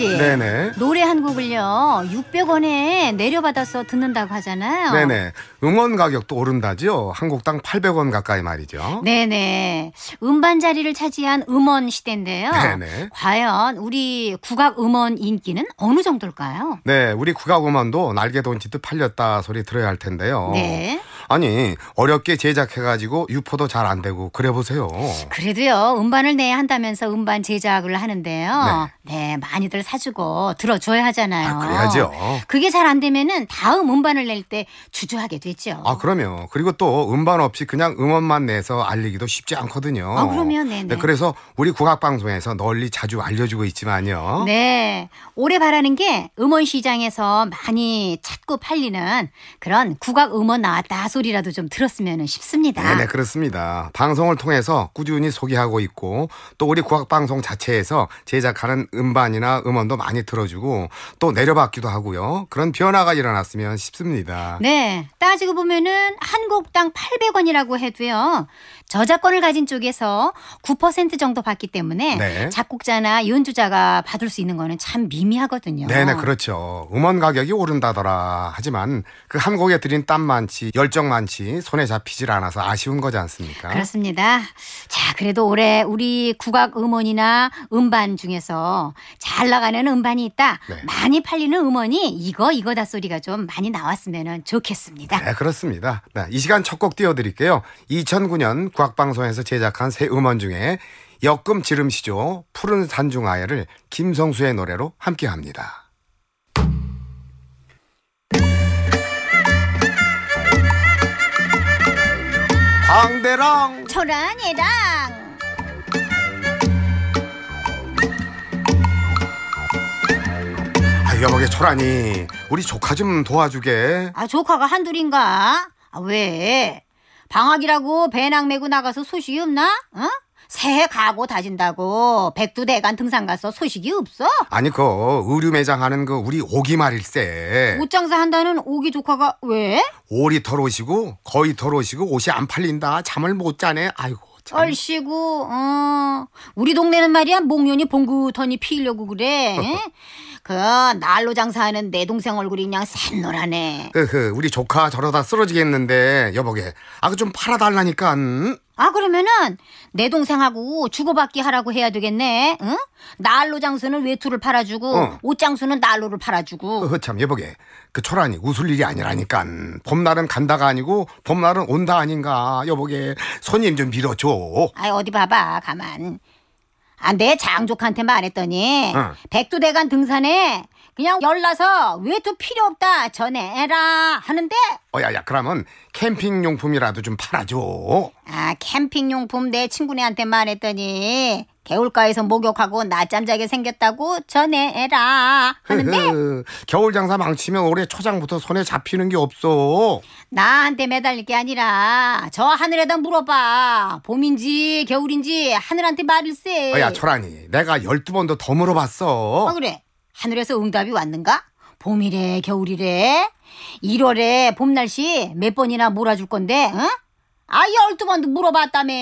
씨. 네네. 노래 한 곡을요 600원에 내려받아서 듣는다고 하잖아요. 네네. 응원 가격도 오른다죠한 곡당 800원 가까이 말이죠. 네네. 음반 자리를 차지한 음원 시대인데요. 네네. 과연 우리 국악 음원 인기는 어느 정도일까요? 네, 우리 국악 음원도 날개 돈 짓듯 팔렸다 소리 들어야 할 텐데요. 네. 아니 어렵게 제작해가지고 유포도 잘 안 되고 그래 보세요. 그래도요 음반을 내야 한다면서 음반 제작을 하는데요. 네, 네 많이들. 사주고 들어줘야 하잖아요. 아, 그래야죠. 그게 잘 안 되면은 다음 음반을 낼 때 주저하게 되죠. 아, 그러면 그리고 또 음반 없이 그냥 음원만 내서 알리기도 쉽지 않거든요. 아, 그러면 네네. 네, 그래서 우리 국악 방송에서 널리 자주 알려주고 있지만요. 네. 올해 바라는 게 음원 시장에서 많이 찾고 팔리는 그런 국악 음원 나왔다 소리라도 좀 들었으면 싶습니다. 네, 네, 그렇습니다. 방송을 통해서 꾸준히 소개하고 있고 또 우리 국악 방송 자체에서 제작하는 음반이나 음원 응원도 많이 들어주고 또 내려받기도 하고요. 그런 변화가 일어났으면 싶습니다. 네. 따지고 보면은 한 곡당 800원이라고 해도요. 저작권을 가진 쪽에서 9% 정도 받기 때문에 네. 작곡자나 연주자가 받을 수 있는 거는 참 미미하거든요. 네네 네, 그렇죠. 음원 가격이 오른다더라 하지만 그 한 곡에 들인 땀 많지 열정 많지 손에 잡히질 않아서 아쉬운 거지 않습니까? 그렇습니다. 자 그래도 올해 우리 국악 음원이나 음반 중에서 잘 나가는 음반이 있다. 네. 많이 팔리는 음원이 이거 이거다 소리가 좀 많이 나왔으면 좋겠습니다. 네 그렇습니다. 네, 이 시간 첫 곡 띄워드릴게요. 2009년 국악방송에서 제작한 새 음원 중에 역금 지름시조 푸른 산중아야를 김성수의 노래로 함께합니다. 강대랑 저런 애랑 아 여보게 초라이 우리 조카 좀 도와주게 아 조카가 한둘인가 아, 왜 방학이라고 배낭 메고 나가서 소식이 없나? 어? 새해 가고 다진다고 백두대간 등산 가서 소식이 없어? 아니 그 의류 매장 하는 그 우리 오기 말일세 옷장사 한다는 오기 조카가 왜? 오리 털 옷이고 거의 털 옷이고 옷이 안 팔린다 잠을 못 자네 아이고 얼씨구, 어. 우리 동네는 말이야, 목련이 봉긋하니 피려고 그래. 그, 날로 장사하는 내 동생 얼굴이 그냥 샛노라네. 으흐, 우리 조카 저러다 쓰러지겠는데, 여보게. 아, 그 좀 팔아달라니까. 음? 아 그러면은 내 동생하고 주고받기 하라고 해야 되겠네. 응? 난로 장수는 외투를 팔아주고 어. 옷 장수는 난로를 팔아주고. 허참 어, 어, 여보게그초라니 웃을 일이 아니라니까 봄날은 간다가 아니고 봄날은 온다 아닌가 여보게 손님 좀빌어줘아 어디 봐봐 가만. 아, 내장족한테말 했더니 응. 백두대간 등산에 그냥 열나서 외투 필요 없다 전해라 하는데 어, 야, 야, 그러면 캠핑용품이라도 좀 팔아줘. 아 캠핑용품 내 친구네한테 말했더니 개울가에서 목욕하고 낮잠 자게 생겼다고 전해라 하는데 겨울 장사 망치면 올해 초장부터 손에 잡히는 게 없어. 나한테 매달릴 게 아니라 저 하늘에다 물어봐 봄인지 겨울인지 하늘한테 말일세 어, 야, 초란이. 내가 12번도 더 물어봤어. 아, 그래 하늘에서 응답이 왔는가? 봄이래 겨울이래 1월에 봄 날씨 몇 번이나 몰아줄 건데 응? 아 열두 번도 물어봤다며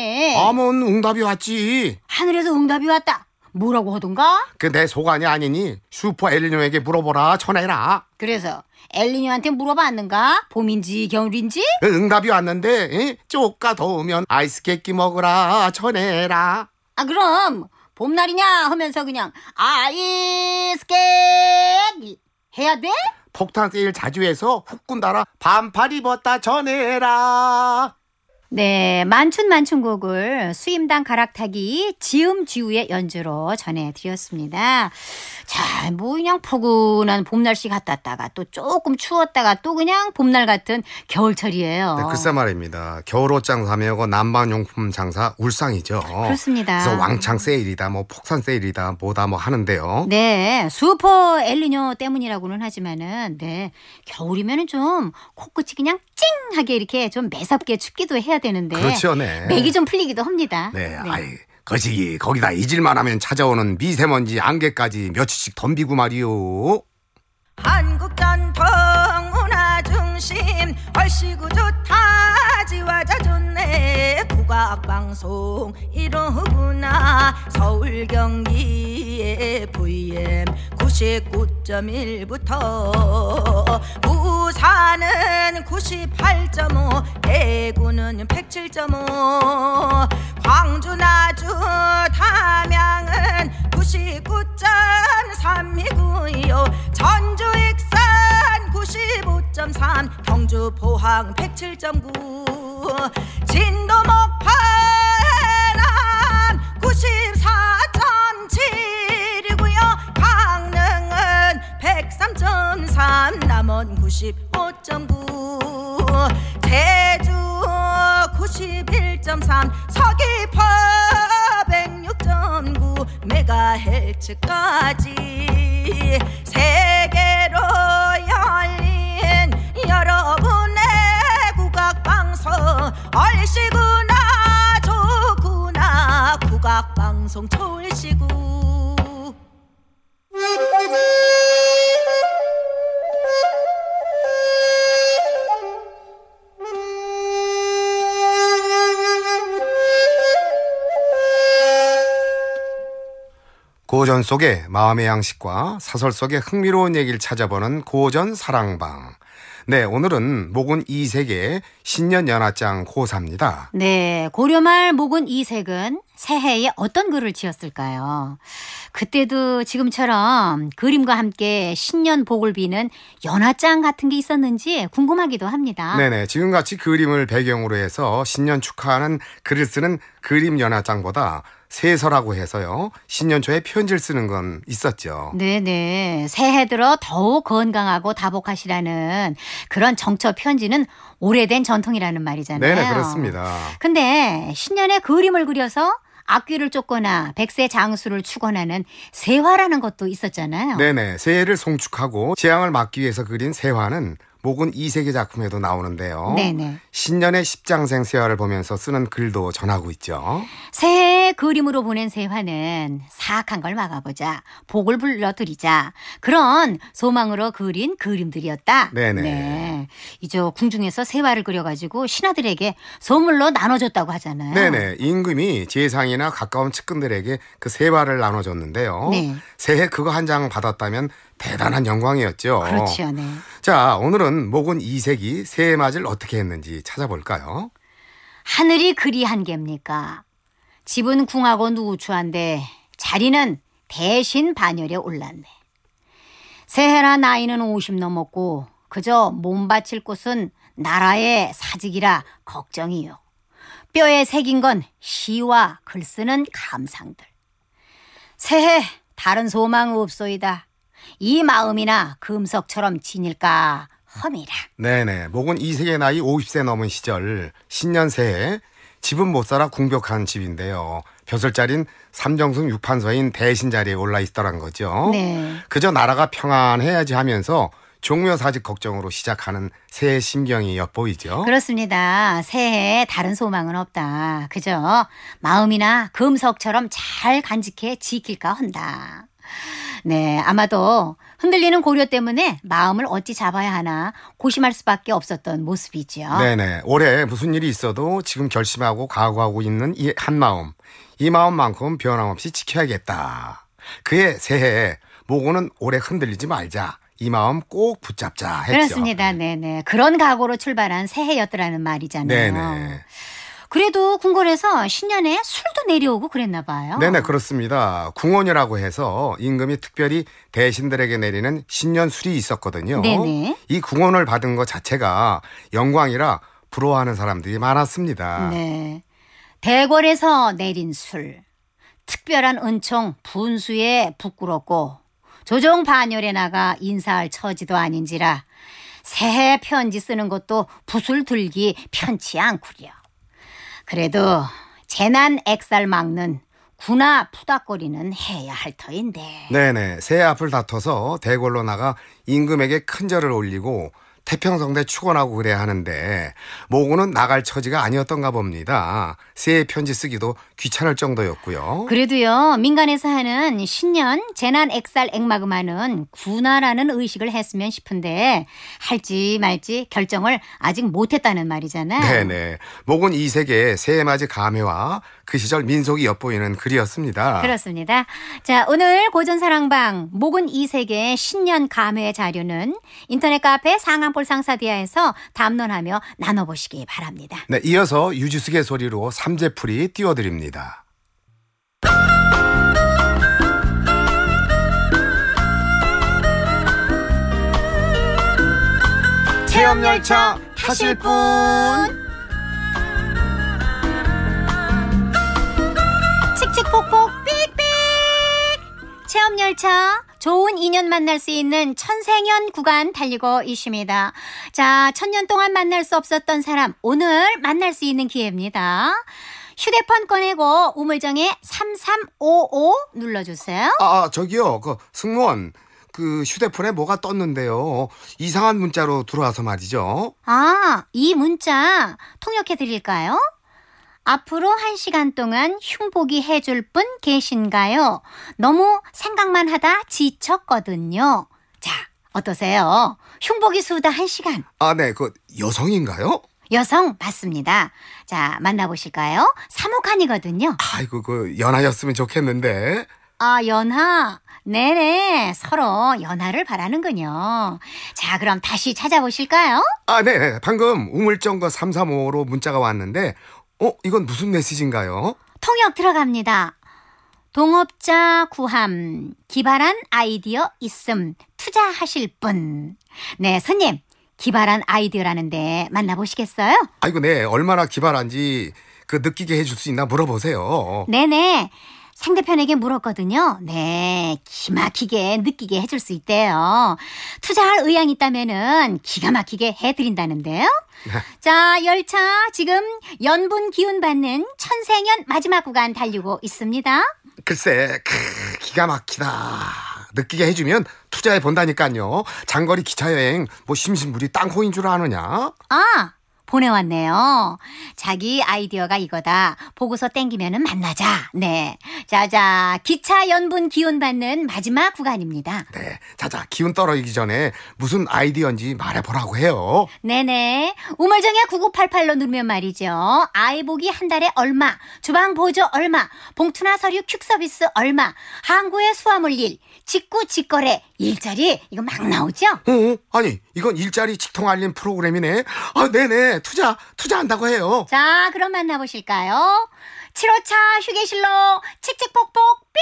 아몬 응답이 왔지. 하늘에서 응답이 왔다 뭐라고 하던가? 그 내 소관이 아니니 슈퍼 엘리뇨에게 물어보라 전해라 그래서 엘리뇨한테 물어봤는가? 봄인지 겨울인지? 그 응답이 왔는데 쪼까 더우면 아이스케끼 먹으라 전해라. 아 그럼 봄날이냐 하면서 그냥 아이스케이 해야 돼? 폭탄 세일 자주 해서 후끈 달아 반팔 입었다 전해라 네, 만춘 만춘 곡을 수임당 가락타기 지음 지우의 연주로 전해드렸습니다. 자, 뭐 그냥 포근한 봄날씨 같았다가 또 조금 추웠다가 또 그냥 봄날 같은 겨울철이에요. 네, 글쎄 말입니다. 겨울옷 장사며 고 난방용품 장사 울상이죠. 그렇습니다. 그래서 왕창 세일이다, 뭐 폭탄 세일이다, 뭐다 뭐 하는데요. 네, 슈퍼 엘리뇨 때문이라고는 하지만은 네 겨울이면은 좀 코끝이 그냥 찡하게 이렇게 좀 매섭게 춥기도 해요. 되는데 그렇죠, 네. 맥이 좀 풀리기도 합니다. 네, 네. 아이 거시 기 거기다 잊을만 하면 찾아오는 미세먼지 안개까지 며칠씩 덤비고 말이오 한국 전통 문화 중심 얼씨구 좋다 지와자 좋네. 국악방송 이러구나 서울 경기의 VM 99.1부터 부산은 98.5 대구는 107.5 광주 나주 담양은 99.3이고요 전주 익산 95.3 경주 포항 107.9 진도 먹 94.7이고요 강릉은 103.3 남원 95.9 제주 91.3 서귀포 106.9 메가헬츠까지 세계로 송철시구 고전 속의 마음의 양식과 사설 속의 흥미로운 얘기를 찾아보는 고전 사랑방. 네, 오늘은 목은 이색의 신년연하장 고사입니다. 네, 고려말 목은 이색은 새해에 어떤 글을 지었을까요? 그때도 지금처럼 그림과 함께 신년 복을 비는 연화장 같은 게 있었는지 궁금하기도 합니다. 네네. 지금같이 그 그림을 배경으로 해서 신년 축하하는 글을 쓰는 그림 연화장보다 새서라고 해서요. 신년 초에 편지를 쓰는 건 있었죠. 네네. 새해 들어 더욱 건강하고 다복하시라는 그런 정처 편지는 오래된 전통이라는 말이잖아요. 네네, 그렇습니다. 근데 신년에 그림을 그려서 악귀를 쫓거나 백세 장수를 추원하는 세화라는 것도 있었잖아요. 네네. 새해를 송축하고 재앙을 막기 위해서 그린 세화는 목은 이세계 작품에도 나오는데요. 네네. 신년의 십장생 세화를 보면서 쓰는 글도 전하고 있죠. 새해 그림으로 보낸 세화는 사악한 걸 막아보자. 복을 불러들이자 그런 소망으로 그린 그림들이었다. 네네. 네. 이제 궁중에서 세화를 그려가지고 신하들에게 선물로 나눠줬다고 하잖아요. 네네. 임금이 재상이나 가까운 측근들에게 그 세화를 나눠줬는데요. 네. 새해 그거 한 장 받았다면 대단한 영광이었죠. 그렇지요, 네. 자, 오늘은 목은 2세기 새해 맞을 어떻게 했는지 찾아볼까요? 하늘이 그리 한계입니까? 집은 궁하고 누추한데 자리는 대신 반열에 올랐네. 새해나 나이는 50 넘었고 그저 몸 바칠 곳은 나라의 사직이라 걱정이요. 뼈에 새긴 건 시와 글 쓰는 감상들. 새해 다른 소망 없소이다. 이 마음이나 금석처럼 지닐까 험이라. 네네. 목은 이세의 나이 50세 넘은 시절 신년 새해 집은 못 살아 궁벽한 집인데요. 벼슬자린 삼정승 육판서인 대신 자리에 올라 있더란 거죠. 네. 그저 나라가 평안해야지 하면서 종묘사직 걱정으로 시작하는 새해 심경이 엿보이죠. 그렇습니다. 새해에 다른 소망은 없다. 그저 마음이나 금석처럼 잘 간직해 지킬까 한다. 네, 아마도 흔들리는 고려 때문에 마음을 어찌 잡아야 하나 고심할 수밖에 없었던 모습이지요. 네네. 올해 무슨 일이 있어도 지금 결심하고 각오하고 있는 이 한 마음. 이 마음만큼 변함없이 지켜야겠다. 그의 새해에 모고는 오래 흔들리지 말자. 이 마음 꼭 붙잡자 했죠. 그렇습니다. 네네. 그런 각오로 출발한 새해였더라는 말이잖아요. 네네. 그래도 궁궐에서 신년에 술도 내려오고 그랬나 봐요. 네네 그렇습니다. 궁원이라고 해서 임금이 특별히 대신들에게 내리는 신년 술이 있었거든요. 네네. 이 궁원을 받은 것 자체가 영광이라 부러워하는 사람들이 많았습니다. 네. 대궐에서 내린 술, 특별한 은총 분수에 부끄럽고 조정 반열에 나가 인사할 처지도 아닌지라 새해 편지 쓰는 것도 붓을 들기 편치 않구려. 그래도 재난 액살 막는 구나 푸닥거리는 해야 할 터인데. 네네. 새 앞을 다퉈서 대궐로 나가 임금에게 큰 절을 올리고 태평성대 축원하고 그래야 하는데 모고는 나갈 처지가 아니었던가 봅니다. 새해 편지 쓰기도 귀찮을 정도였고요. 그래도요 민간에서 하는 신년 재난 액살 액마그마는 구나라는 의식을 했으면 싶은데 할지 말지 결정을 아직 못했다는 말이잖아요. 네네 모고는 이 세계의 새해맞이 감회와 그 시절 민속이 엿보이는 글이었습니다. 그렇습니다. 자 오늘 고전사랑방 모은 이 세계 신년 감회 자료는 인터넷 카페 상암 콩나물 상사디아에서 담론하며 나눠보시기 바랍니다. 네, 이어서 유지숙의 소리로 삼재풀이 띄워드립니다. 체험열차 타실 분 칙칙폭폭 삑삑 체험열차 좋은 인연 만날 수 있는 천생연 구간 달리고 있습니다. 자, 천년 동안 만날 수 없었던 사람, 오늘 만날 수 있는 기회입니다. 휴대폰 꺼내고 우물정에 3355 눌러주세요. 아, 아, 저기요. 그 승무원. 그 휴대폰에 뭐가 떴는데요. 이상한 문자로 들어와서 말이죠. 아, 이 문자 통역해 드릴까요? 앞으로 1시간 동안 흉보기 해줄 분 계신가요? 너무 생각만 하다 지쳤거든요. 자, 어떠세요? 흉보기 수다 1시간. 아, 네. 그 여성인가요? 여성 맞습니다. 자, 만나보실까요? 사목한이거든요. 아이고, 그 연하였으면 좋겠는데. 아, 연하. 네네. 서로 연하를 바라는군요. 자, 그럼 다시 찾아보실까요? 아, 네. 방금 우물정거 335로 문자가 왔는데 어, 이건 무슨 메시지인가요? 통역 들어갑니다. 동업자 구함, 기발한 아이디어 있음, 투자하실 분. 네, 손님, 기발한 아이디어라는데 만나보시겠어요? 아이고, 네, 얼마나 기발한지 그 느끼게 해줄 수 있나 물어보세요. 네네. 상대편에게 물었거든요. 네, 기막히게 느끼게 해줄 수 있대요. 투자할 의향이 있다면은 기가 막히게 해드린다는데요. 네. 자, 열차 지금 연분 기운 받는 천생연 마지막 구간 달리고 있습니다. 글쎄, 크, 기가 막히다. 느끼게 해주면 투자해 본다니까요. 장거리 기차 여행 뭐심신부리 땅콩인 줄 아느냐? 아 보내왔네요. 자기 아이디어가 이거다. 보고서 땡기면 만나자. 네. 자자, 기차 연분 기운 받는 마지막 구간입니다. 네. 자자, 기운 떨어지기 전에 무슨 아이디어인지 말해보라고 해요. 네네. 우물정야 9988로 누르면 말이죠. 아이보기 한 달에 얼마, 주방 보조 얼마, 봉투나 서류 퀵 서비스 얼마, 항구의 수화물 일, 직구 직거래, 일자리, 이거 막 나오죠? 어, 아니, 이건 일자리 직통 알림 프로그램이네. 아, 네네. 투자, 투자한다고 해요. 자, 그럼 만나보실까요? 7호차 휴게실로 칙칙폭폭 삑삑!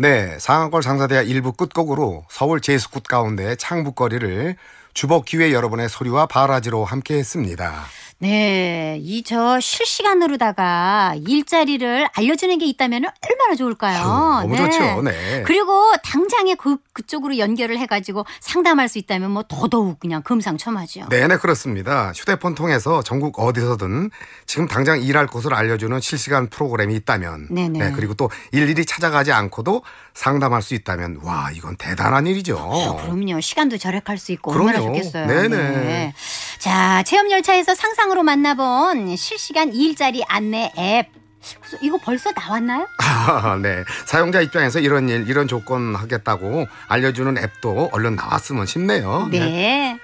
네, 상한골 상사대야 일부 끝곡으로 서울 제수굿 가운데 창북거리를 주복 기회 여러분의 소리와 바라지로 함께 했습니다. 네, 이 저 실시간으로다가 일자리를 알려주는 게 있다면 얼마나 좋을까요? 아유, 너무 네. 좋죠, 네. 그리고 당장에 그 그쪽으로 연결을 해가지고 상담할 수 있다면 뭐 더더욱 그냥 금상첨화죠. 네네 네, 그렇습니다. 휴대폰 통해서 전국 어디서든 지금 당장 일할 곳을 알려주는 실시간 프로그램이 있다면, 네네. 네. 네, 그리고 또 일일이 찾아가지 않고도 상담할 수 있다면 와 이건 대단한 일이죠. 아유, 그럼요. 시간도 절약할 수 있고 그럼요. 얼마나 좋겠어요. 네네. 네. 네. 자, 체험 열차에서 상상으로 만나본 실시간 일자리 안내 앱. 이거 벌써 나왔나요? 아, 네. 사용자 입장에서 이런 일, 이런 조건 하겠다고 알려주는 앱도 얼른 나왔으면 싶네요. 네. 네.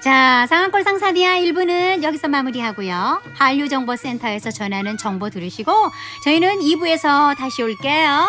자, 상한골 상사디아 1부는 여기서 마무리하고요. 한류정보센터에서 전하는 정보 들으시고 저희는 2부에서 다시 올게요.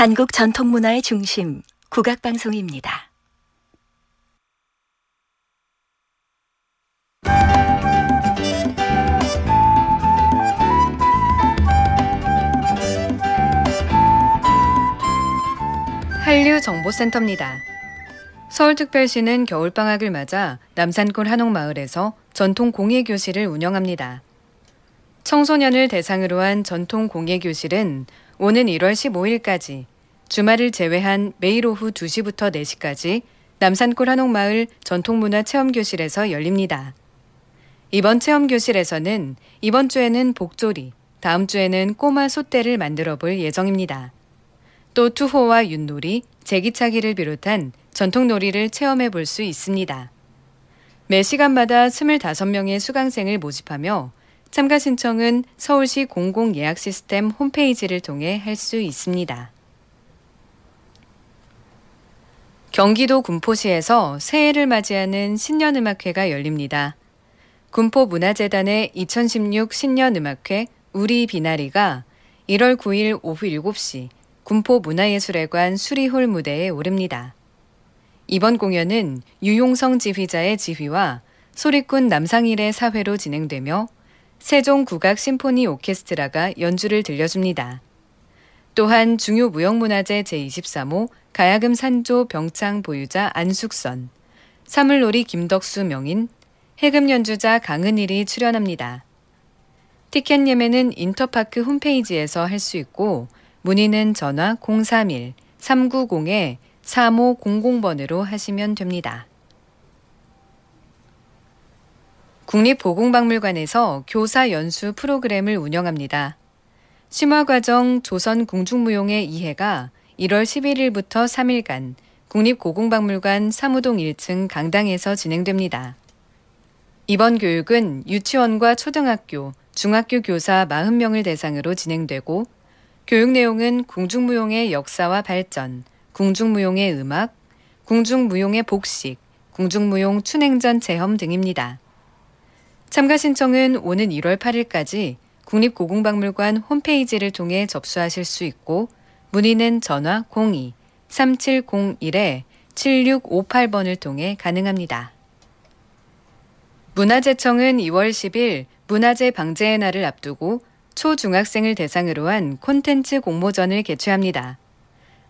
한국 전통문화의 중심, 국악방송입니다. 한류정보센터입니다. 서울특별시는 겨울방학을 맞아 남산골 한옥마을에서 전통 공예 교실을 운영합니다. 청소년을 대상으로 한 전통 공예 교실은 오는 1월 15일까지 주말을 제외한 매일 오후 2시부터 4시까지 남산골 한옥마을 전통문화 체험교실에서 열립니다. 이번 체험교실에서는 이번 주에는 복조리, 다음 주에는 꼬마 소떼를 만들어 볼 예정입니다. 또 투호와 윷놀이, 제기차기를 비롯한 전통놀이를 체험해 볼 수 있습니다. 매 시간마다 25명의 수강생을 모집하며 참가 신청은 서울시 공공예약시스템 홈페이지를 통해 할 수 있습니다. 경기도 군포시에서 새해를 맞이하는 신년음악회가 열립니다. 군포문화재단의 2016 신년음악회 우리 비나리가 1월 9일 오후 7시 군포문화예술회관 수리홀 무대에 오릅니다. 이번 공연은 유용성 지휘자의 지휘와 소리꾼 남상일의 사회로 진행되며 세종 국악 심포니 오케스트라가 연주를 들려줍니다. 또한 중요 무형문화재 제23호 가야금 산조 병창 보유자 안숙선, 사물놀이 김덕수 명인, 해금 연주자 강은일이 출연합니다. 티켓 예매는 인터파크 홈페이지에서 할 수 있고 문의는 전화 031 3 9 0 3500번으로 하시면 됩니다. 국립보공박물관에서 교사 연수 프로그램을 운영합니다. 심화과정 조선 궁중무용의 이해가 1월 11일부터 3일간 국립고공박물관 사무동 1층 강당에서 진행됩니다. 이번 교육은 유치원과 초등학교, 중학교 교사 40명을 대상으로 진행되고 교육 내용은 궁중무용의 역사와 발전, 궁중무용의 음악, 궁중무용의 복식, 궁중무용 춘행전 체험 등입니다. 참가 신청은 오는 1월 8일까지 국립고궁박물관 홈페이지를 통해 접수하실 수 있고 문의는 전화 02-3701-7658번을 통해 가능합니다. 문화재청은 2월 10일 문화재 방재의 날을 앞두고 초중학생을 대상으로 한 콘텐츠 공모전을 개최합니다.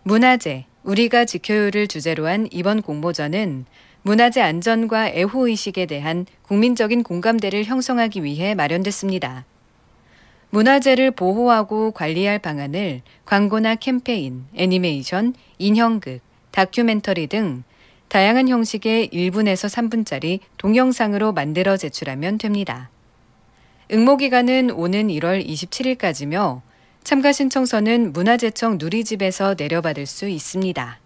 문화재, 우리가 지켜요를 주제로 한 이번 공모전은 문화재 안전과 애호의식에 대한 국민적인 공감대를 형성하기 위해 마련됐습니다. 문화재를 보호하고 관리할 방안을 광고나 캠페인, 애니메이션, 인형극, 다큐멘터리 등 다양한 형식의 1분에서 3분짜리 동영상으로 만들어 제출하면 됩니다. 응모 기간은 오는 1월 27일까지며 참가 신청서는 문화재청 누리집에서 내려받을 수 있습니다.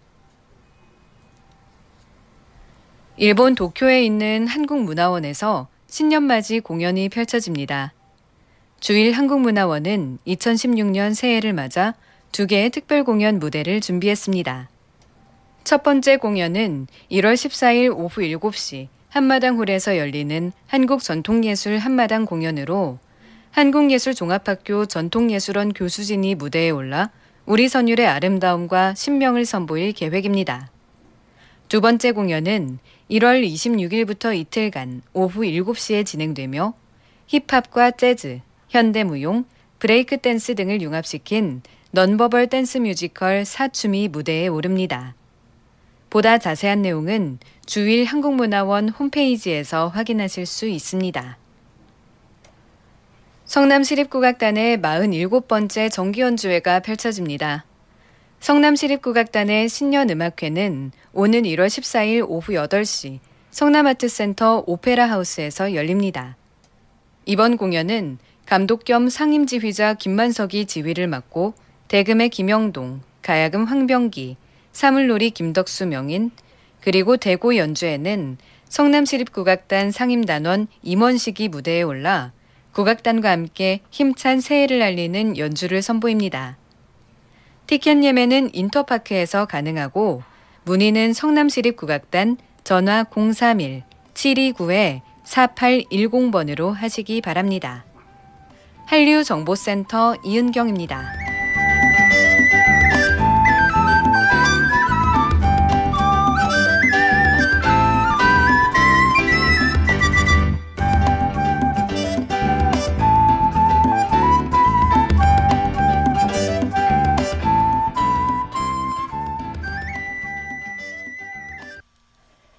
일본 도쿄에 있는 한국문화원에서 신년맞이 공연이 펼쳐집니다. 주일 한국문화원은 2016년 새해를 맞아 두 개의 특별 공연 무대를 준비했습니다. 첫 번째 공연은 1월 14일 오후 7시 한마당 홀에서 열리는 한국 전통예술 한마당 공연으로 한국예술종합학교 전통예술원 교수진이 무대에 올라 우리 선율의 아름다움과 신명을 선보일 계획입니다. 두 번째 공연은 1월 26일부터 이틀간 오후 7시에 진행되며 힙합과 재즈, 현대무용, 브레이크 댄스 등을 융합시킨 넌버벌 댄스 뮤지컬 사춤이 무대에 오릅니다. 보다 자세한 내용은 주일 한국문화원 홈페이지에서 확인하실 수 있습니다. 성남시립국악단의 47번째 정기연주회가 펼쳐집니다. 성남시립국악단의 신년음악회는 오는 1월 14일 오후 8시 성남아트센터 오페라 하우스에서 열립니다. 이번 공연은 감독 겸 상임지휘자 김만석이 지휘를 맡고 대금의 김영동, 가야금 황병기, 사물놀이 김덕수 명인, 그리고 대고 연주에는 성남시립국악단 상임단원 임원식이 무대에 올라 국악단과 함께 힘찬 새해를 알리는 연주를 선보입니다. 티켓 예매는 인터파크에서 가능하고 문의는 성남시립국악단 전화 031-729-4810번으로 하시기 바랍니다. 한류정보센터 이은경입니다.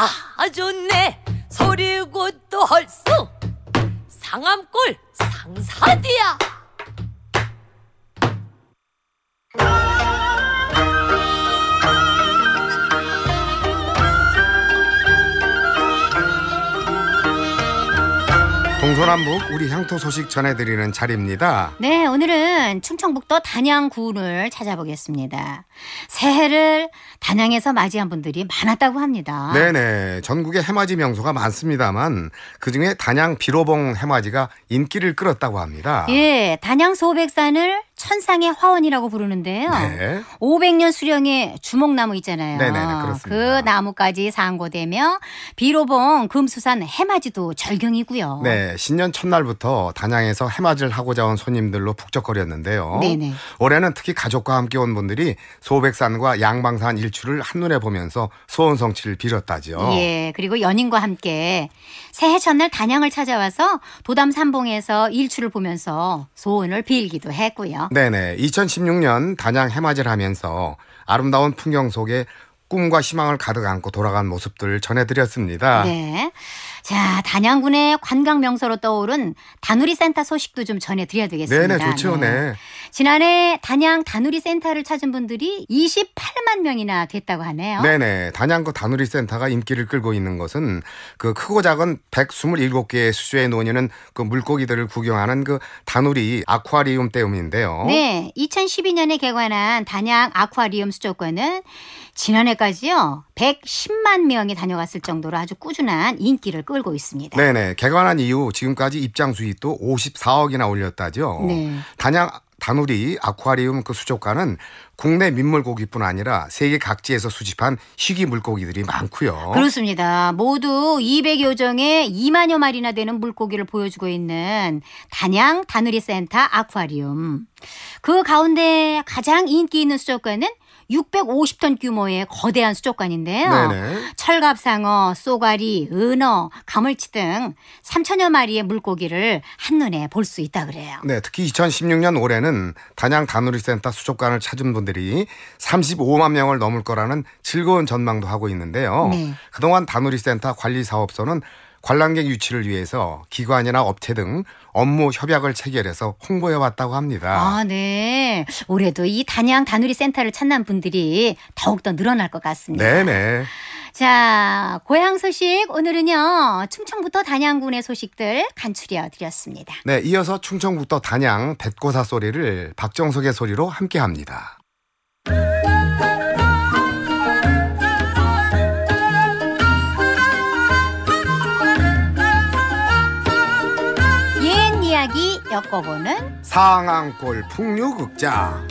아 좋네 소리고 또 헐수 상암골 상사디야 동서남북 우리 향토 소식 전해드리는 자리입니다. 네, 오늘은 충청북도 단양군을 찾아보겠습니다. 새해를 단양에서 맞이한 분들이 많았다고 합니다. 네네. 전국에 해맞이 명소가 많습니다만 그중에 단양 비로봉 해맞이가 인기를 끌었다고 합니다. 예, 단양 소백산을 천상의 화원이라고 부르는데요. 네. 500년 수령의 주목나무 있잖아요. 네네 그렇습니다. 그 나무까지 상고되며 비로봉 금수산 해맞이도 절경이고요. 네, 신년 첫날부터 단양에서 해맞이를 하고자 온 손님들로 북적거렸는데요. 네네. 올해는 특히 가족과 함께 온 분들이 소백산과 양방산 일출을 한눈에 보면서 소원성취를 빌었다지요. 예, 그리고 연인과 함께 새해 첫날 단양을 찾아와서 도담산봉에서 일출을 보면서 소원을 빌기도 했고요. 네네. 2016년 단양 해맞이를 하면서 아름다운 풍경 속에 꿈과 희망을 가득 안고 돌아간 모습들 전해드렸습니다. 네. 자, 단양군의 관광 명소로 떠오른 다누리 센터 소식도 좀 전해드려야 되겠습니다. 네네, 좋죠. 네. 네. 지난해 단양 다누리 센터를 찾은 분들이 28만 명이나 됐다고 하네요. 네네. 단양 그 다누리 센터가 인기를 끌고 있는 것은 그 크고 작은 127개의 수조에 놓이는 그 물고기들을 구경하는 그 다누리 아쿠아리움 때문인데요. 네. 2012년에 개관한 단양 아쿠아리움 수조권은 지난해까지요. 110만 명이 다녀갔을 정도로 아주 꾸준한 인기를 끌고 있습니다. 네네. 개관한 이후 지금까지 입장 수익도 54억이나 올렸다죠. 네. 단양 다누리 아쿠아리움 그 수족관은 국내 민물고기뿐 아니라 세계 각지에서 수집한 희귀 물고기들이 많고요. 그렇습니다. 모두 200여 종의 2만여 마리나 되는 물고기를 보여주고 있는 단양 다누리 센터 아쿠아리움. 그 가운데 가장 인기 있는 수족관은 650톤 규모의 거대한 수족관인데요. 네네. 철갑상어, 쏘가리, 은어, 가물치 등 3천여 마리의 물고기를 한눈에 볼 수 있다 그래요. 네, 특히 2016년 올해는 단양 다누리센터 수족관을 찾은 분들이 35만 명을 넘을 거라는 즐거운 전망도 하고 있는데요. 네. 그동안 다누리센터 관리사업소는 관람객 유치를 위해서 기관이나 업체 등 업무 협약을 체결해서 홍보해 왔다고 합니다. 아, 네. 올해도 이 단양 다누리 센터를 찾는 분들이 더욱더 늘어날 것 같습니다. 네네. 자, 고향 소식 오늘은요. 충청부터 단양군의 소식들 간추려 드렸습니다. 네, 이어서 충청부터 단양 백고사 소리를 박정석의 소리로 함께 합니다. 겪어보는 상암골 풍류극장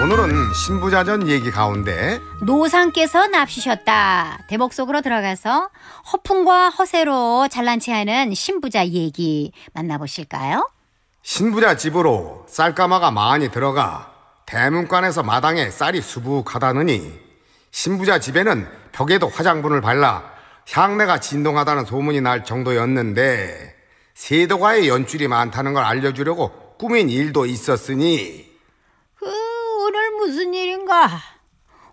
오늘은 신부자전 얘기 가운데 노상께서 납시셨다 대목 속으로 들어가서 허풍과 허세로 잘난 체하는 신부자 얘기 만나보실까요? 신부자 집으로 쌀가마가 많이 들어가 대문간에서 마당에 쌀이 수북하다느니 신부자 집에는 벽에도 화장분을 발라 향내가 진동하다는 소문이 날 정도였는데 세도가의연출이 많다는 걸 알려주려고 꾸민 일도 있었으니 그 오늘 무슨 일인가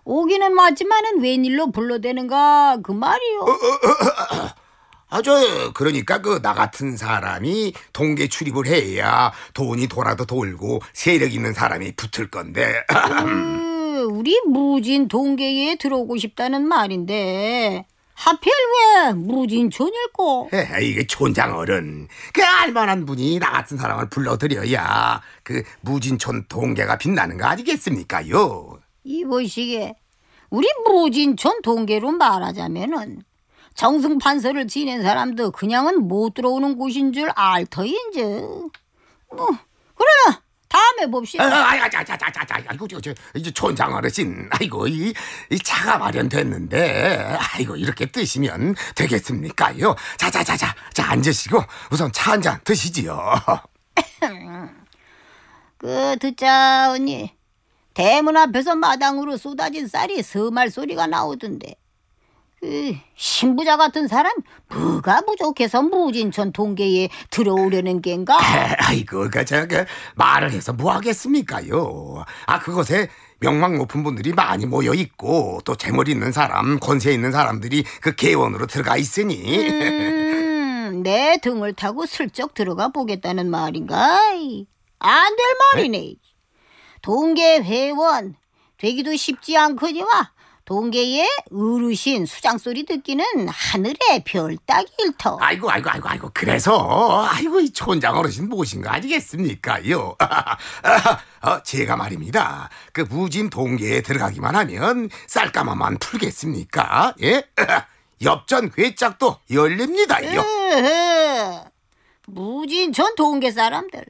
오기는 맞지만은 웬일로 불러대는가 그 말이요 어, 어, 어, 어, 어. 아저 그러니까 그 나 같은 사람이 동계 출입을 해야 돈이 돌아도 돌고 세력 있는 사람이 붙을 건데 그, 우리 무진 동계에 들어오고 싶다는 말인데 하필 왜 무진촌일꼬? 이게 촌장 어른 그 알만한 분이 나 같은 사람을 불러드려야 그 무진촌 동계가 빛나는 거 아니겠습니까요? 이보시게 우리 무진촌 동계로 말하자면은 정승판서를 지낸 사람도 그냥은 못 들어오는 곳인 줄 알터인즉 뭐 그러나 다음에 봅시다. 아자자자자자 아이고 저, 저 이제 촌장 어르신 아이고 이, 이 차가 마련됐는데 아이고 이렇게 뜨시면 되겠습니까요? 자자자자 자 앉으시고 우선 차 한 잔 드시지요. 그 듣자 언니 대문 앞에서 마당으로 쏟아진 쌀이 서말 소리가 나오던데 그 신부자 같은 사람 뭐가 부족해서 무진천 동계에 들어오려는 겐가? 아이고 그자가 그, 말을 해서 뭐 하겠습니까요? 아 그곳에 명망 높은 분들이 많이 모여 있고 또 재물 있는 사람, 권세 있는 사람들이 그 계원으로 들어가 있으니. 음, 내 등을 타고 슬쩍 들어가 보겠다는 말인가? 안 될 말이네. 에? 네? 동계 회원 되기도 쉽지 않거니와 동계의 어르신 수장 소리 듣기는 하늘의 별 따기 일터. 아이고 아이고 아이고 아이고 그래서 아이고 이 촌장 어르신 모신 거 아니겠습니까요? 어, 제가 말입니다. 그 무진 동계에 들어가기만 하면 쌀까마만 풀겠습니까? 예? 엽전 괴짝도 열립니다요. 무진 전 동계 사람들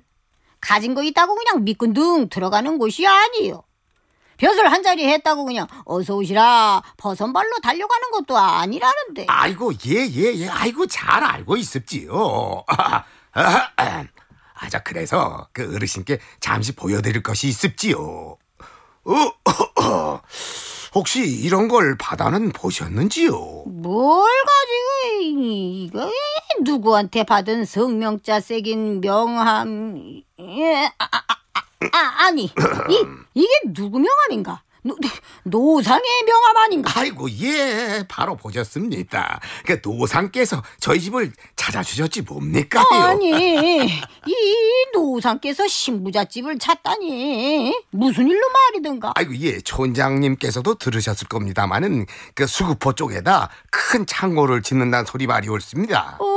가진 거 있다고 그냥 믿고 능 들어가는 곳이 아니요. 벼슬 한 자리 했다고 그냥 어서 오시라 버선발로 달려가는 것도 아니라는데. 아이고 예예예 예, 예. 아이고 잘 알고 있습지요. 아자 그래서 그 어르신께 잠시 보여드릴 것이 있습지요. 어, 혹시 이런 걸 바다는 보셨는지요? 뭘 가지고 이거 누구한테 받은 성명자 색인 명함 예, 아, 아. 아. 아, 아니, 이, 이게 누구 명함인가? 노, 상의 명함 아닌가? 아이고 예 바로 보셨습니다. 그 노상께서 저희 집을 찾아주셨지 뭡니까? 어, 아니 이 노상께서 신부자 집을 찾다니 무슨 일로 말이든가? 아이고 예 촌장님께서도 들으셨을 겁니다만은 그 수구포 쪽에다 큰 창고를 짓는다는 소리 말이 옳습니다. 어.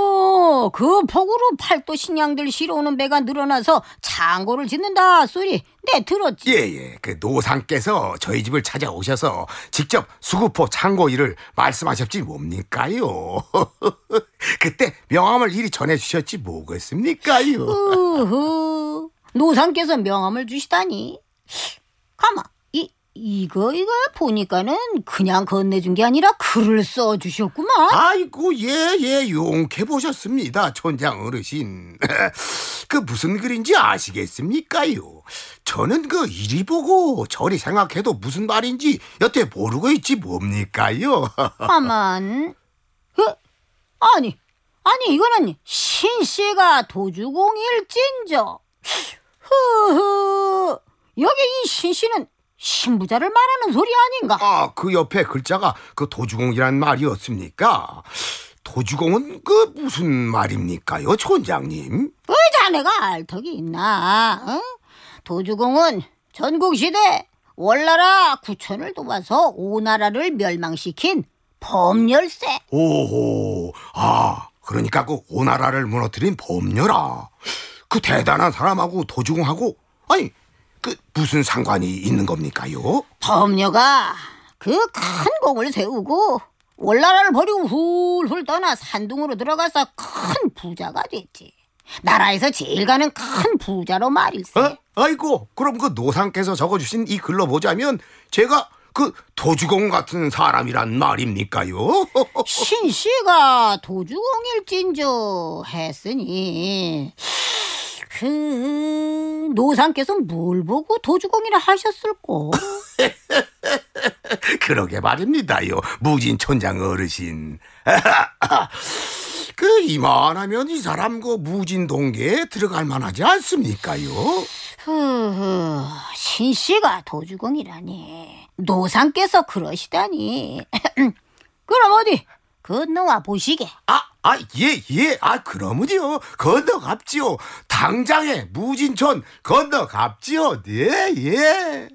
그 폭우로 팔도 신양들 실어오는 배가 늘어나서 창고를 짓는다 소리 내 네, 들었지. 예예, 예. 그 노상께서 저희 집을 찾아오셔서 직접 수구포 창고 일을 말씀하셨지 뭡니까요. 그때 명함을 이리 전해주셨지 뭐겠습니까요. 우후, 노상께서 명함을 주시다니. 가만, 이거 이거 보니까는 그냥 건네준 게 아니라 글을 써주셨구만. 아이고 예예 예, 용케 보셨습니다 촌장 어르신. 그 무슨 글인지 아시겠습니까요? 저는 그 이리 보고 저리 생각해도 무슨 말인지 여태 모르고 있지 뭡니까요? 아만 어? 아니 아니 이거는 신씨가 도주공일진저. 흐흐 여기 이 신씨는 신부자를 말하는 소리 아닌가? 아, 그 옆에 글자가 그 도주공이란 말이었습니까? 도주공은 그 무슨 말입니까요, 촌장님? 그 자네가 알턱이 있나? 응? 어? 도주공은 전국시대 월나라 구천을 도와서 오나라를 멸망시킨 범열세. 오호, 아, 그러니까 그 오나라를 무너뜨린 범열아. 그 대단한 사람하고 도주공하고, 아니, 그 무슨 상관이 있는 겁니까요? 범녀가 그 큰 공을 세우고 월나라를 버리고 훌훌 떠나 산둥으로 들어가서 큰 부자가 됐지. 나라에서 제일 가는 큰 부자로 말일세. 어? 아이고, 그럼 그 노상께서 적어주신 이 글로 보자면 제가 그 도주공 같은 사람이란 말입니까요? 신씨가 도주공일진저 했으니 그 노상께서 뭘 보고 도주공이라 하셨을꼬? 그러게 말입니다요. 무진촌장 어르신. 그 이만하면 이 사람 그 무진동계에 들어갈 만하지 않습니까요? 흐흐, 신씨가 도주공이라니. 노상께서 그러시다니. 그럼 어디 건너와 보시게. 아, 아, 예, 예. 아, 그러면요. 건너갑지요. 당장에 무진촌 건너갑지요. 네, 예.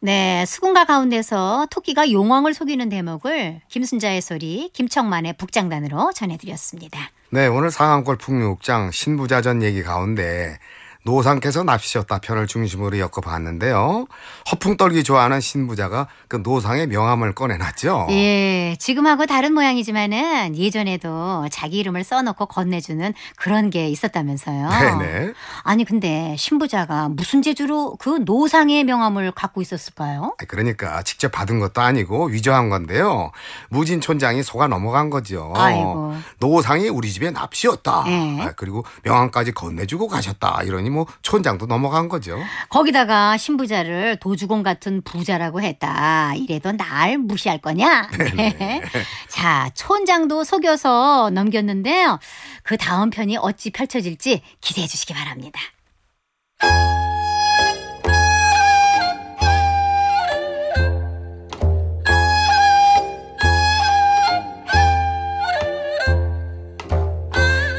네, 수군가 가운데서 토끼가 용왕을 속이는 대목을 김순자의 소리, 김청만의 북장단으로 전해드렸습니다. 네, 오늘 상암골 풍육장 류 신부자전 얘기 가운데 노상께서 납시셨다 편을 중심으로 엮어봤는데요. 허풍떨기 좋아하는 신부자가 그 노상의 명함을 꺼내놨죠. 예, 지금하고 다른 모양이지만은 예전에도 자기 이름을 써놓고 건네주는 그런 게 있었다면서요. 네네. 아니 근데 신부자가 무슨 재주로 그 노상의 명함을 갖고 있었을까요? 그러니까 직접 받은 것도 아니고 위조한 건데요. 무진촌장이 속아 넘어간 거죠. 아이고. 노상이 우리 집에 납시였다. 예. 아, 그리고 명함까지 건네주고 가셨다. 이러니 뭐 촌장도 넘어간 거죠. 거기다가 신부자를 도주공 같은 부자라고 했다. 이래도 날 무시할 거냐? 네, 네. 자, 촌장도 속여서 넘겼는데요. 그 다음 편이 어찌 펼쳐질지 기대해 주시기 바랍니다.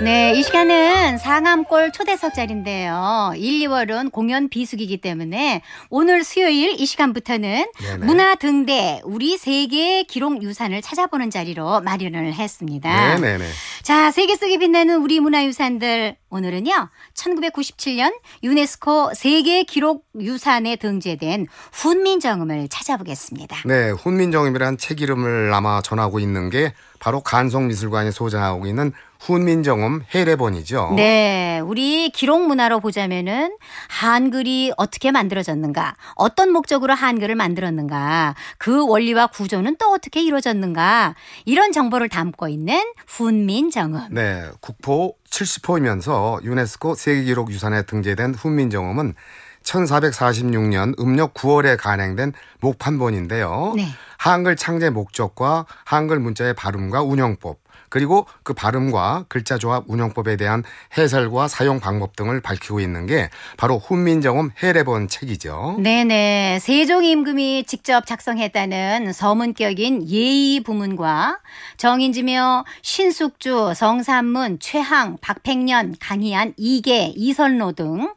네, 이 시간은 상암골 초대석 자리인데요. 1, 2월은 공연 비수기이기 때문에 오늘 수요일 이 시간부터는 네네. 네. 문화 등대 우리 세계 기록 유산을 찾아보는 자리로 마련을 했습니다. 네네네. 네, 네. 자, 세계 속에 빛나는 우리 문화 유산들 오늘은요. 1997년 유네스코 세계 기록 유산에 등재된 훈민정음을 찾아보겠습니다. 네, 훈민정음이란 책 이름을 아마 전하고 있는 게 바로 간송미술관이 소장하고 있는 훈민정음 해례본이죠. 네, 우리 기록 문화로 보자면은 한글이 어떻게 만들어졌는가, 어떤 목적으로 한글을 만들었는가, 그 원리와 구조는 또 어떻게 이루어졌는가 이런 정보를 담고 있는 훈민정음. 네, 국포 70호이면서 유네스코 세계기록 유산에 등재된 훈민정음은 1446년 음력 9월에 간행된 목판본인데요. 네. 한글 창제 목적과 한글 문자의 발음과 운영법, 그리고 그 발음과 글자 조합 운영법에 대한 해설과 사용 방법 등을 밝히고 있는 게 바로 훈민정음 해례본 책이죠. 네네. 세종 임금이 직접 작성했다는 서문격인 예의 부문과 정인지며 신숙주, 성삼문, 최항, 박팽년, 강희안, 이계, 이설로 등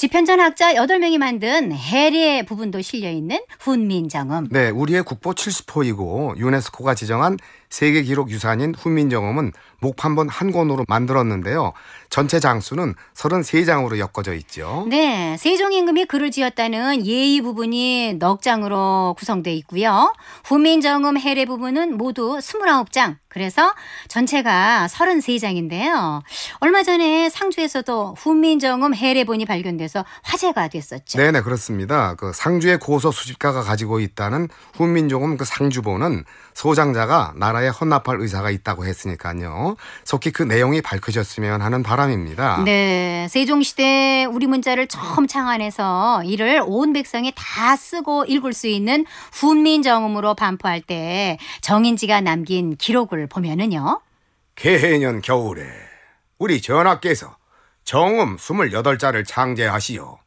지편전 학자 8명이 만든 해리의 부분도 실려있는 훈민정음. 네, 우리의 국보 70호이고 유네스코가 지정한 세계 기록 유산인 훈민정음은 목판본 한 권으로 만들었는데요. 전체 장수는 33장으로 엮어져 있죠. 네, 세종임금이 글을 지었다는 예의 부분이 넉 장으로 구성되어 있고요. 후민정음 해례 부분은 모두 29장. 그래서 전체가 33장인데요. 얼마 전에 상주에서도 훈민정음 해례본이 발견돼서 화제가 됐었죠. 네네 네, 그렇습니다. 그 상주의 고서 수집가가 가지고 있다는 훈민정음 그 상주본은 소장자가 나라에 헌납할 의사가 있다고 했으니까요. 있 속히 그 내용이 밝혀졌으면 하는 바람입니다. 네. 세종시대 우리 문자를 처음 창안해서 이를 온 백성이 다 쓰고 읽을 수 있는 훈민정음으로 반포할 때 정인지가 남긴 기록을 보면은요. 개해년 겨울에 우리 전하께서 정음 28자를 창제하시어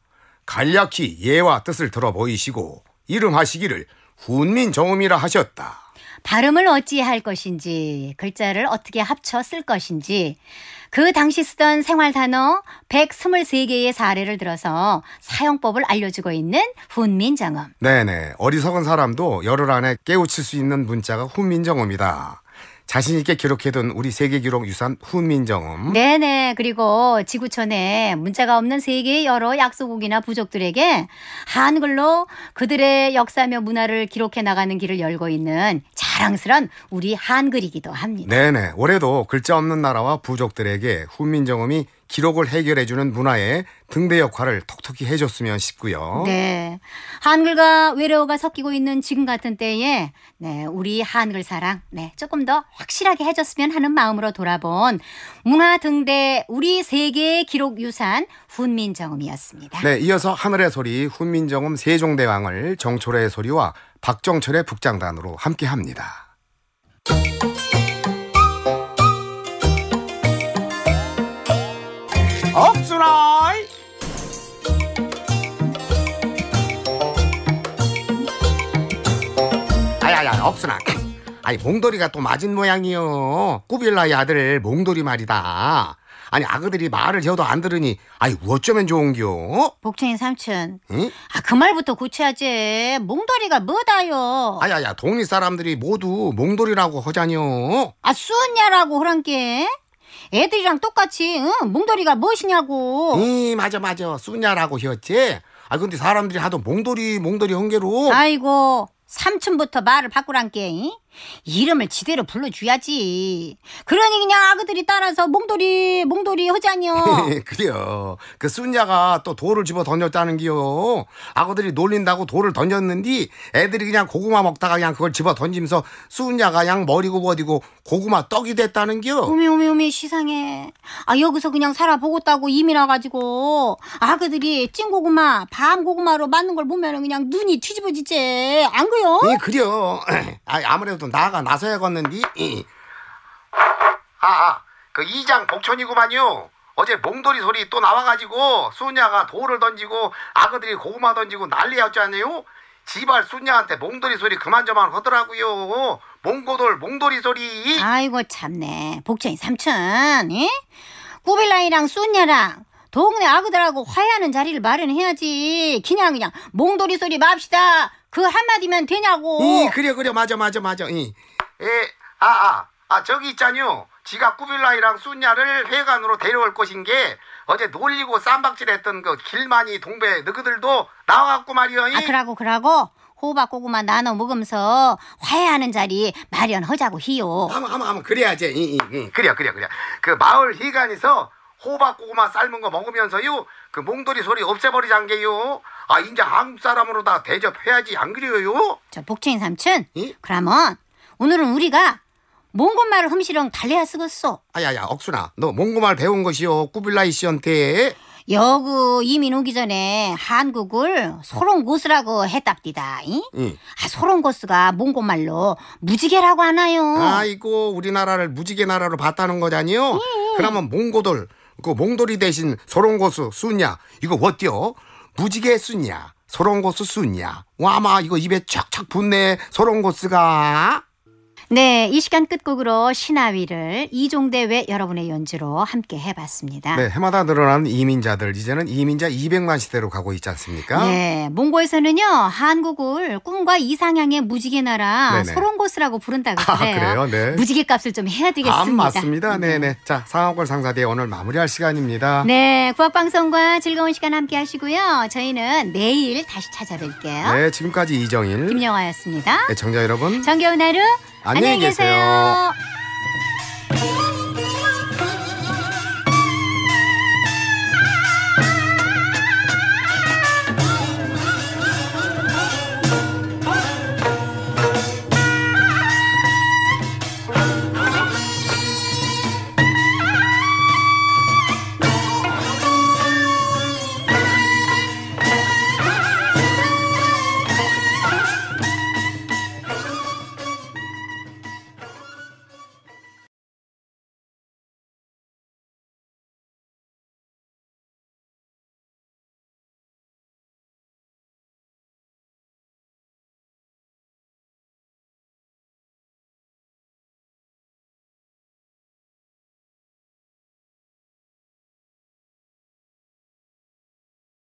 간략히 예와 뜻을 들어 보이시고 이름하시기를 훈민정음이라 하셨다. 발음을 어찌할 것인지, 글자를 어떻게 합쳐 쓸 것인지, 그 당시 쓰던 생활 단어 123개의 사례를 들어서 사용법을 알려주고 있는 훈민정음. 네 네. 어리석은 사람도 열흘 안에 깨우칠 수 있는 문자가 훈민정음이다. 자신 있게 기록해둔 우리 세계 기록 유산 훈민정음. 네네. 그리고 지구촌에 문자가 없는 세계의 여러 약소국이나 부족들에게 한글로 그들의 역사며 문화를 기록해 나가는 길을 열고 있는 자랑스런 우리 한글이기도 합니다. 네네. 올해도 글자 없는 나라와 부족들에게 훈민정음이 기록을 해결해주는 문화의 등대 역할을 톡톡히 해줬으면 싶고요. 네. 한글과 외래어가 섞이고 있는 지금 같은 때에 네, 우리 한글 사랑 네, 조금 더 확실하게 해줬으면 하는 마음으로 돌아본 문화 등대 우리 세계의 기록 유산 훈민정음이었습니다. 네, 이어서 하늘의 소리 훈민정음 세종대왕을 정초래의 소리와 박정철의 북장단으로 함께합니다. 없으라이 아야야 없으라 아니 몽돌이가 또 맞은 모양이요 꾸빌라의 아들 몽돌이 말이다 아니 아그들이 말을 해도 안 들으니 아이 어쩌면 좋은겨 복층인 삼촌 응? 아그 말부터 고쳐야지 몽돌이가 뭐다요 아야야 동네 사람들이 모두 몽돌이라고 하자뇨 아 수은야라고 허란께 애들이랑 똑같이 응? 몽돌이가 무엇이냐고. 응 맞아 맞아 수냐라고 했지. 아 근데 사람들이 하도 몽돌이 몽돌이 한개로 아이고 삼촌부터 말을 바꾸란게. 잉? 이름을 지대로 불러줘야지. 그러니 그냥 아그들이 따라서 몽돌이 몽돌이 허자니요. 그래요. 그 순자가 또 돌을 집어 던졌다는 기요. 아그들이 놀린다고 돌을 던졌는디 애들이 그냥 고구마 먹다가 그냥 그걸 집어 던지면서 순자가 그냥 머리고 버리고 고구마 떡이 됐다는 기요. 오미 오미 오미 시상해. 아 여기서 그냥 살아보겠다고 이미 나가지고 아그들이 찐 고구마 밤 고구마로 맞는 걸 보면은 그냥 눈이 뒤집어지지 안 그요? 예 그래요. 아 아무래도. 또 나가 나서야 걷는디 아그 아, 아 그 이장 복천이구만요 어제 몽돌이 소리 또 나와가지고 수녀가 돌을 던지고 아그들이 고구마 던지고 난리였잖아요 지발 수녀한테 몽돌이 소리 그만 저만 하더라고요 몽고돌 몽돌이 소리 아이고 참네 복천이 삼촌 예? 구빌라이랑 수녀랑 동네 아그들하고 화해하는 자리를 마련해야지. 그냥 그냥 몽돌이 소리 맙시다. 그 한마디면 되냐고. 이 그래 그래 맞아 맞아 맞아. 이. 에, 예, 아, 아, 아 저기 있잖요. 지가 꾸빌라이랑 순야를 회관으로 데려올 것인 게 어제 놀리고 쌈박질했던 그 길만이 동배 너희들도 나와갖고 말이여. 이. 아 그러고 그러고 호박 고구마 나눠 먹으면서 화해하는 자리 마련하자고 히요. 아마 아마 아마 그래야지. 이, 이, 이. 그래 그래 그래. 그 마을 회관에서 호박고구마 삶은 거 먹으면서요 그 몽돌이 소리 없애버리지않 게요 아 이제 한국 사람으로 다 대접해야지 안 그래요? 저 복층인 삼촌 예? 그러면 오늘은 우리가 몽고말 흠시렁 달래야 쓰겠소 아야야 억순아 너 몽고말 배운 것이요 꾸빌라이 씨한테 여구 이민 오기 전에 한국을 소롱고스라고 했답디다. 응. 아, 소롱고스가 몽고말로 무지개라고 하나요? 아이고 우리나라를 무지개 나라로 봤다는 거잖요 예. 그러면 몽고들 그 몽돌이 대신 소롱고수 쑤냐 이거 어때요? 무지개 쑤냐 소롱고수 쑤냐 와마 이거 입에 착착 붙네 소롱고수가 네, 이 시간 끝곡으로 신하위를 이종대 외 여러분의 연주로 함께 해봤습니다. 네, 해마다 늘어나는 이민자들 이제는 이민자 200만 시대로 가고 있지 않습니까? 네, 몽고에서는요 한국을 꿈과 이상향의 무지개 나라 소롱고스라고 부른다고 아, 그래요. 아, 그래요? 네. 무지개 값을 좀 해야 아, 되겠습니다. 아, 맞습니다. 네, 네. 자, 상하골 상사대 오늘 마무리할 시간입니다. 네, 국악방송과 즐거운 시간 함께 하시고요. 저희는 내일 다시 찾아뵐게요. 네, 지금까지 이정일, 김영화였습니다. 네, 정자 여러분, 정겨운 하루. 안녕히 계세요.